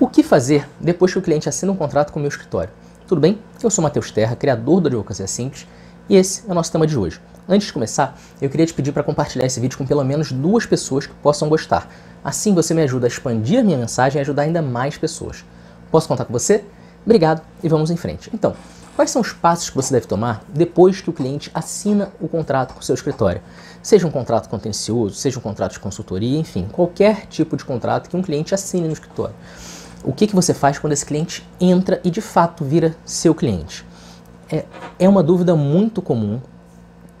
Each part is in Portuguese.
O que fazer depois que o cliente assina um contrato com o meu escritório? Tudo bem? Eu sou Matheus Terra, criador do Advocacia Simples, e esse é o nosso tema de hoje. Antes de começar, eu queria te pedir para compartilhar esse vídeo com pelo menos duas pessoas que possam gostar. Assim você me ajuda a expandir a minha mensagem e ajudar ainda mais pessoas. Posso contar com você? Obrigado e vamos em frente. Então, quais são os passos que você deve tomar depois que o cliente assina o contrato com o seu escritório? Seja um contrato contencioso, seja um contrato de consultoria, enfim, qualquer tipo de contrato que um cliente assine no escritório. O que, que você faz quando esse cliente entra e de fato vira seu cliente? É, é uma dúvida muito comum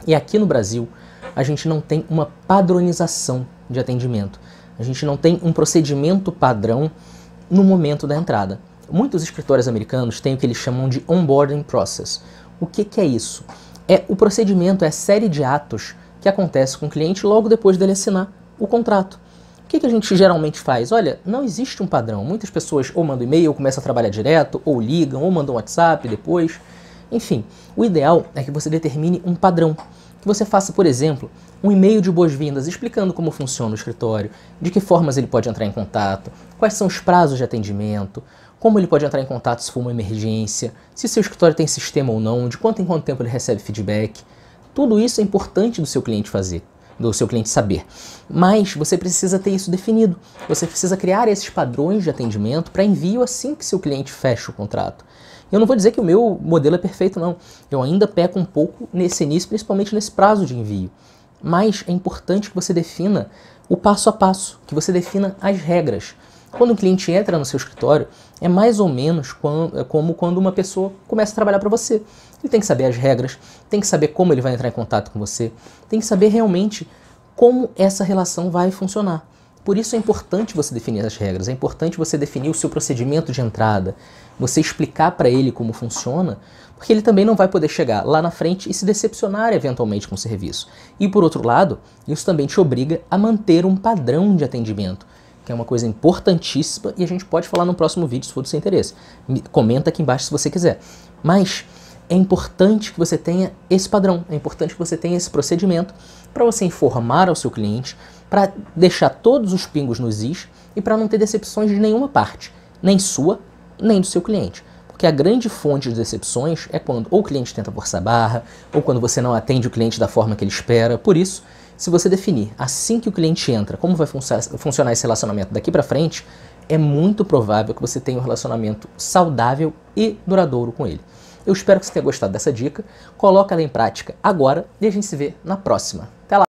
e aqui no Brasil a gente não tem uma padronização de atendimento. A gente não tem um procedimento padrão no momento da entrada. Muitos escritórios americanos têm o que eles chamam de onboarding process. O que, que é isso? É o procedimento, é a série de atos que acontece com o cliente logo depois dele assinar o contrato. O que, que, a gente geralmente faz? Olha, não existe um padrão. Muitas pessoas ou mandam e-mail, ou começam a trabalhar direto, ou ligam, ou mandam WhatsApp depois. Enfim, o ideal é que você determine um padrão. Que você faça, por exemplo, um e-mail de boas-vindas explicando como funciona o escritório, de que formas ele pode entrar em contato, quais são os prazos de atendimento, como ele pode entrar em contato se for uma emergência, se seu escritório tem sistema ou não, de quanto em quanto tempo ele recebe feedback. Tudo isso é importante do seu cliente fazer do seu cliente saber. Mas você precisa ter isso definido. Você precisa criar esses padrões de atendimento para envio assim que seu cliente fecha o contrato. Eu não vou dizer que o meu modelo é perfeito, não. Eu ainda peco um pouco nesse início, principalmente nesse prazo de envio. Mas é importante que você defina o passo a passo, que você defina as regras. Quando o cliente entra no seu escritório, é mais ou menos é como quando uma pessoa começa a trabalhar para você. Ele tem que saber as regras, tem que saber como ele vai entrar em contato com você, tem que saber realmente como essa relação vai funcionar. Por isso é importante você definir as regras, é importante você definir o seu procedimento de entrada, você explicar para ele como funciona, porque ele também não vai poder chegar lá na frente e se decepcionar eventualmente com o serviço. E por outro lado, isso também te obriga a manter um padrão de atendimento, que é uma coisa importantíssima e a gente pode falar no próximo vídeo se for do seu interesse. Me, comenta aqui embaixo se você quiser. Mas é importante que você tenha esse padrão, é importante que você tenha esse procedimento para você informar ao seu cliente, para deixar todos os pingos nos is e para não ter decepções de nenhuma parte, nem sua, nem do seu cliente. Porque a grande fonte de decepções é quando ou o cliente tenta forçar a barra, ou quando você não atende o cliente da forma que ele espera. Por isso, se você definir assim que o cliente entra como vai fun funcionar esse relacionamento daqui para frente, é muito provável que você tenha um relacionamento saudável e duradouro com ele. Eu espero que você tenha gostado dessa dica. Coloca ela em prática agora e a gente se vê na próxima. Até lá!